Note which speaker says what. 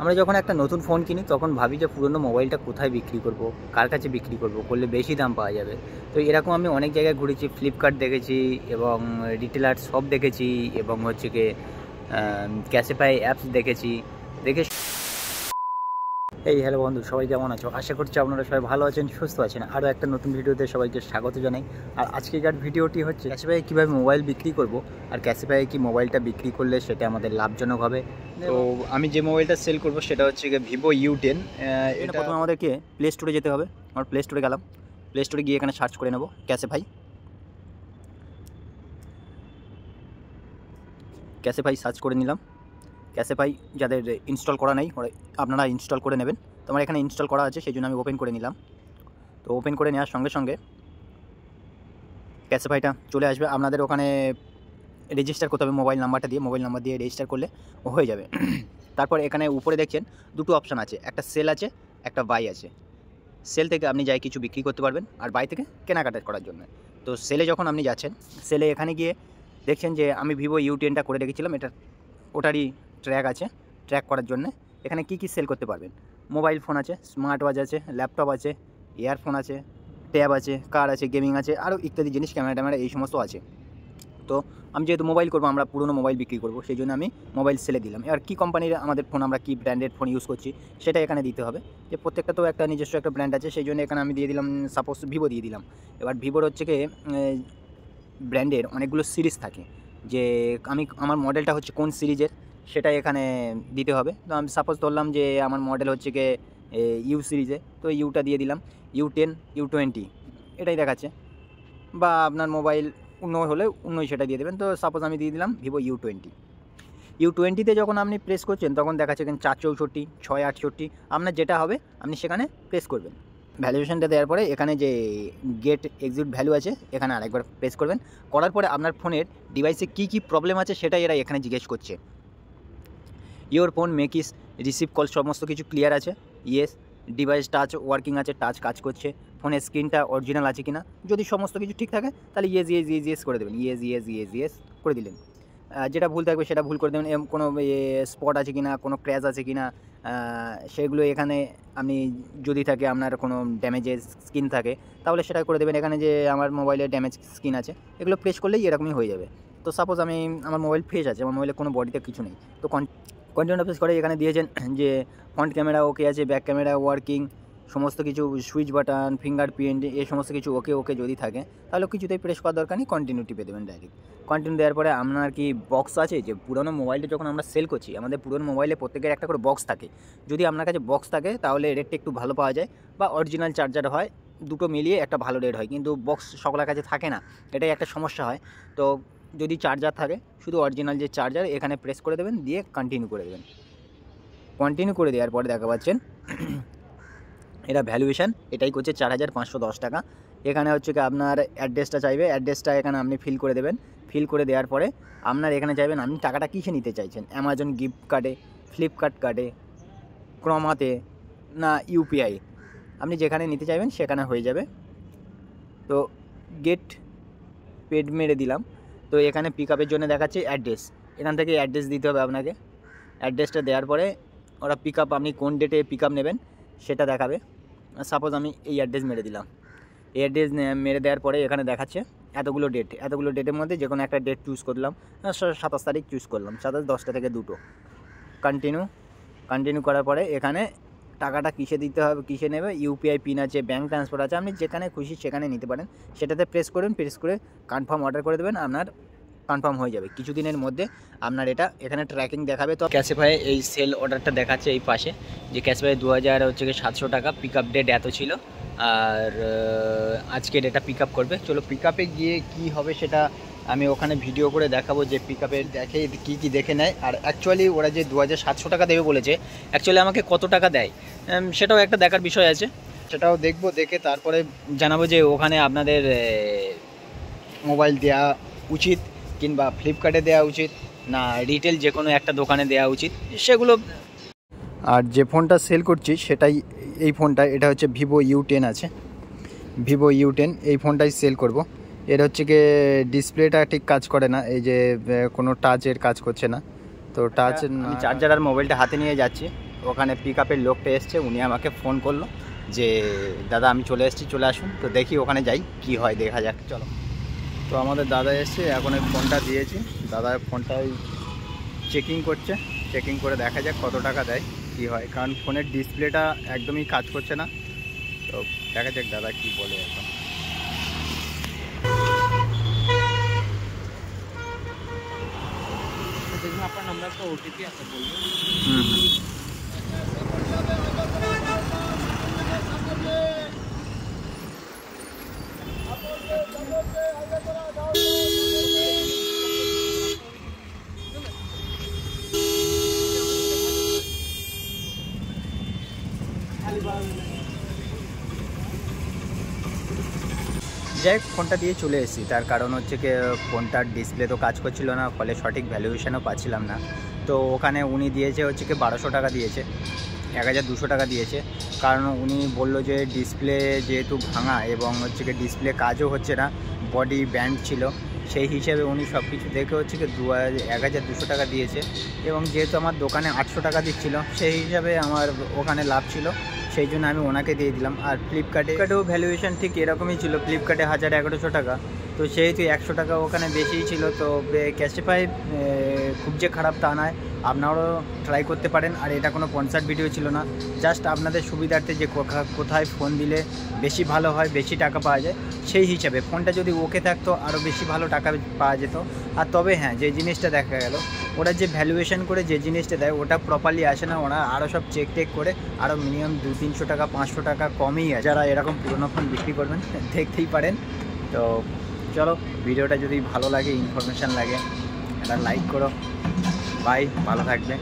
Speaker 1: আমরা যখন একটা নতুন ফোন কিনি তখন ভাবি যে পুরনো মোবাইলটা কোথায় বিক্রি করব কার কাছে বিক্রি করব করলে বেশি দাম পাওয়া যাবে তো এরকম আমি অনেক জায়গায় ঘুরেছি ফ্লিপকার্ট দেখেছি এবং রিটেলার সব দেখেছি এবং হচ্ছে গিয়ে ক্যাশেপাই অ্যাপস দেখেছি দেখে এই হ্যালো বন্ধু সবাই কেমন আছো আশা করছি আপনারা সবাই ভালো আছেন সুস্থ আছেন আরও একটা নতুন ভিডিওতে সবাইকে স্বাগত জানাই আর আজকেকার ভিডিওটি হচ্ছে ক্যাশব্যাকে কীভাবে মোবাইল বিক্রি করব আর ক্যাশব্যাকে কি মোবাইলটা বিক্রি করলে সেটা আমাদের লাভজনক হবে তো আমি যে মোবাইলটা সেল করব সেটা হচ্ছে ভিভো ইউ টেন এটা প্রথমে আমাদেরকে প্লে স্টোরে যেতে হবে আমার প্লে স্টোরে গেলাম প্লে স্টোরে গিয়ে এখানে সার্চ করে নেব ক্যাশে ক্যাশেফাই সার্চ করে নিলাম ক্যাসেপাই যাদের ইনস্টল করা নেই ওরা আপনারা ইনস্টল করে নেবেন তো আমার এখানে ইনস্টল করা আছে সেই জন্য আমি ওপেন করে নিলাম তো ওপেন করে নেওয়ার সঙ্গে সঙ্গে ক্যাসেফাইটা চলে আসবে আপনাদের ওখানে রেজিস্টার করতে হবে মোবাইল নাম্বারটা দিয়ে মোবাইল নাম্বার দিয়ে রেজিস্টার করলে হয়ে যাবে তারপর এখানে উপরে দেখছেন দুটো অপশান আছে একটা সেল আছে একটা বাই আছে সেল থেকে আপনি যাই কিছু বিক্রি করতে পারবেন আর বাই থেকে কেনাকাটা করার জন্য তো সেলে যখন আপনি যাচ্ছেন সেলে এখানে গিয়ে দেখছেন যে আমি ভিভো ইউটিএনটা করে রেখেছিলাম এটা ওটারই ট্র্যাক আছে ট্র্যাক করার জন্য এখানে কি কি সেল করতে পারবেন মোবাইল ফোন আছে স্মার্ট ওয়াচ আছে ল্যাপটপ আছে ইয়ারফোন আছে ট্যাব আছে কার আছে গেমিং আছে আরও ইত্যাদি জিনিস ক্যামেরা ট্যামেরা এই সমস্ত আছে তো আমি যেহেতু মোবাইল করবো আমরা পুরনো মোবাইল বিক্রি করবো সেই জন্য আমি মোবাইল সেলে দিলাম এবার কী কোম্পানির আমাদের ফোন আমরা কী ব্র্যান্ডেড ফোন ইউজ করছি সেটা এখানে দিতে হবে যে প্রত্যেকটা তো একটা নিজস্ব একটা ব্র্যান্ড আছে সেই জন্য এখানে আমি দিয়ে দিলাম সাপোজ ভিভো দিয়ে দিলাম এবার ভিভোর হচ্ছে কি ব্র্যান্ডের অনেকগুলো সিরিজ থাকে যে আমি আমার মডেলটা হচ্ছে কোন সিরিজের সেটাই এখানে দিতে হবে তো আমি সাপোজ ধরলাম যে আমার মডেল হচ্ছে গিয়ে ইউ সিরিজে তো ইউটা দিয়ে দিলাম ইউ টেন ইউ টোয়েন্টি এটাই দেখাচ্ছে বা আপনার মোবাইল উন্নয় হলে উন্নয় সেটা দিয়ে দেবেন তো সাপোজ আমি দিয়ে দিলাম ভিভো ইউ টোয়েন্টি ইউ টোয়েন্টিতে যখন আপনি প্রেস করছেন তখন দেখাচ্ছে কেন চার চৌষট্টি ছয় আটষট্টি আপনার যেটা হবে আপনি সেখানে প্রেস করবেন ভ্যালুয়েশনটা দেওয়ার পরে এখানে যে গেট এক্সিট ভ্যালু আছে এখানে আরেকবার প্রেস করবেন করার পরে আপনার ফোনের ডিভাইসে কি কি প্রবলেম আছে সেটাই এরা এখানে জিজ্ঞেস করছে your phone makes receive call সমস্ত কিছু ক্লিয়ার আছে ইয়েস ডিভাইস টাচ ওয়ার্কিং আছে টাচ কাজ করছে ফোনের স্ক্রিনটা অরিজিনাল আছে কিনা যদি সমস্ত কিছু ঠিক থাকে তাহলে ইয়েস ইয়েস ইয়েস ইয়েস করে দেবেন ইয়েস ইয়েস ইয়েস ইয়েস করে দিলেন যেটা ভুল থাকবে সেটা ভুল করে দেবেন এবং কোনো স্পট আছে কি না কোনো ক্র্যাশ আছে কি না সেগুলো এখানে আপনি যদি থাকে আপনার কোনো ড্যামেজের স্কিন থাকে তাহলে সেটা করে দেবেন এখানে যে আমার মোবাইলে ড্যামেজ স্কিন আছে এগুলো প্রেস করলেই এরকমই হয়ে যাবে তো সাপোজ আমি আমার মোবাইল ফ্রেশ আছে আমার মোবাইলে কোনো বডিতে কিছু নেই তো কন কন্টেন্ট অফিস করে এখানে দিয়েছেন যে ফ্রন্ট ক্যামেরা ওকে আছে ব্যাক ক্যামেরা ওয়ার্কিং সমস্ত কিছু সুইচ বাটন প্রিন্ট এই সমস্ত কিছু ওকে ওকে যদি থাকে তাহলে কিছুতেই প্রেস করার দরকার নেই কন্টিনিউ টিপে দেবেন ডাইরেক্ট কন্টিনিউ দেওয়ার পরে আপনার কি বক্স আছে যে পুরনো মোবাইলটা যখন আমরা সেল করছি আমাদের পুরনো মোবাইলে প্রত্যেকের একটা করে বক্স থাকে যদি আপনার কাছে বক্স থাকে তাহলে রেটটা একটু ভালো পাওয়া যায় বা অরিজিনাল চার্জার হয় দুটো মিলিয়ে একটা ভালো রেট হয় কিন্তু বক্স সকলের কাছে থাকে না এটাই একটা সমস্যা হয় তো যদি চার্জার থাকে শুধু অরিজিনাল যে চার্জার এখানে প্রেস করে দেবেন দিয়ে কন্টিনিউ করে দেবেন কন্টিনিউ করে দেওয়ার পরে দেখা পাচ্ছেন এটা ভ্যালুয়েশান এটাই করছে চার হাজার পাঁচশো দশ টাকা এখানে হচ্ছে কি আপনার অ্যাড্রেসটা চাইবে অ্যাড্রেসটা এখানে আপনি ফিল করে দেবেন ফিল করে দেওয়ার পরে আপনার এখানে চাইবেন আপনি টাকাটা কিসে নিতে চাইছেন অ্যামাজন গিফট কার্ডে ফ্লিপকার্ট কার্ডে ক্রমাতে না ইউপিআই আপনি যেখানে নিতে চাইবেন সেখানে হয়ে যাবে তো গেট পেড মেরে দিলাম তো এখানে পিক আপের জন্য দেখাচ্ছে অ্যাড্রেস এখান থেকে অ্যাড্রেস দিতে হবে আপনাকে অ্যাড্রেসটা দেওয়ার পরে ওরা পিক আপ আপনি কোন ডেটে পিক আপ নেবেন সেটা দেখাবে সাপোজ আমি এই অ্যাড্রেস মেরে দিলাম এই অ্যাড্রেস মেরে দেওয়ার পরে এখানে দেখাচ্ছে এতগুলো ডেট এতগুলো ডেটের মধ্যে যে কোনো একটা ডেট চুজ করলাম সাতাশ তারিখ চুজ করলাম সাতাশ দশটা থেকে দুটো কন্টিনিউ কন্টিনিউ করার পরে এখানে টাকাটা কিসে দিতে হবে কিসে নেবে ইউপিআই পিন আছে ব্যাঙ্ক ট্রান্সফার আছে আপনি যেখানে খুশি সেখানে নিতে পারেন সেটাতে প্রেস করুন প্রেস করে কনফার্ম অর্ডার করে দেবেন আপনার কনফার্ম হয়ে যাবে কিছুদিনের মধ্যে আপনার এটা এখানে ট্র্যাকিং দেখাবে তো ক্যাশে ভাই এই সেল অর্ডারটা দেখাচ্ছে এই পাশে যে ভাই দু হাজার হচ্ছে সাতশো টাকা পিক আপ ডেট এত ছিল আর আজকের এটা পিক আপ করবে চলো পিক আপে গিয়ে কি হবে সেটা আমি ওখানে ভিডিও করে দেখাবো যে পিক আপে দেখে কী কী দেখে নেয় আর অ্যাকচুয়ালি ওরা যে দু টাকা দেবে বলেছে অ্যাকচুয়ালি আমাকে কত টাকা দেয় সেটাও একটা দেখার বিষয় আছে সেটাও দেখবো দেখে তারপরে জানাবো যে ওখানে আপনাদের মোবাইল দেয়া উচিত কিংবা ফ্লিপকার্টে দেওয়া উচিত না রিটেল যে কোনো একটা দোকানে দেওয়া উচিত সেগুলো আর যে ফোনটা সেল করছি সেটাই এই ফোনটা এটা হচ্ছে ভিভো ইউ টেন আছে ভিভো ইউ টেন এই ফোনটাই সেল করব। এর হচ্ছে গিয়ে ডিসপ্লেটা ঠিক কাজ করে না এই যে কোনো টাচের কাজ করছে না তো টাচ চার্জার আর মোবাইলটা হাতে নিয়ে যাচ্ছি ওখানে পিক আপের লোকটা এসছে উনি আমাকে ফোন করলো যে দাদা আমি চলে এসেছি চলে আসুন তো দেখি ওখানে যাই কি হয় দেখা যাক চলো তো আমাদের দাদা এসে এখন এই ফোনটা দিয়েছি দাদা ফোনটাই চেকিং করছে চেকিং করে দেখা যাক কত টাকা দেয় কি হয় কারণ ফোনের ডিসপ্লেটা একদমই কাজ করছে না তো দেখা যাক দাদা কি বলে এখন আপনার নাম্বার তো ওটিপি আছে বলবেন হুম যাই ফোনটা দিয়ে চলে এসেছি তার কারণ হচ্ছে কি ফোনটার ডিসপ্লে তো কাজ করছিল না ফলে সঠিক ভ্যালুয়েশনও পাচ্ছিলাম না তো ওখানে উনি দিয়েছে হচ্ছে কি বারোশো টাকা দিয়েছে এক হাজার দুশো টাকা দিয়েছে কারণ উনি বলল যে ডিসপ্লে যেহেতু ভাঙা এবং হচ্ছে কি ডিসপ্লে কাজও হচ্ছে না বডি ব্যান্ড ছিল সেই হিসেবে উনি সব কিছু দেখে হচ্ছে কি দু এক হাজার দুশো টাকা দিয়েছে এবং যেহেতু আমার দোকানে আটশো টাকা দিচ্ছিল সেই হিসাবে আমার ওখানে লাভ ছিল সেই জন্য আমি ওনাকে দিয়ে দিলাম আর ফ্লিপকার্টে ফ্লিপকার্টেও ভ্যালুয়েশন ঠিক এরকমই ছিল ফ্লিপকার্টে হাজার এগারোশো টাকা তো সেহেতু একশো টাকা ওখানে বেশিই ছিল তো ক্যাশিফাই খুব যে খারাপ তা নয় আপনারাও ট্রাই করতে পারেন আর এটা কোনো কনসার্ট ভিডিও ছিল না জাস্ট আপনাদের সুবিধার্থে যে কোথায় ফোন দিলে বেশি ভালো হয় বেশি টাকা পাওয়া যায় সেই হিসাবে ফোনটা যদি ওকে থাকতো আরও বেশি ভালো টাকা পাওয়া যেত আর তবে হ্যাঁ যে জিনিসটা দেখা গেল ওরা যে ভ্যালুয়েশন করে যে জিনিসটা দেয় ওটা প্রপারলি আসে না ওরা আরও সব চেক টেক করে আরও মিনিমাম দু তিনশো টাকা পাঁচশো টাকা কমই আছে যারা এরকম পুরোনো ফোন বিক্রি করবেন দেখতেই পারেন তো চলো ভিডিওটা যদি ভালো লাগে ইনফরমেশান লাগে এটা লাইক করো বাই ভালো থাকবে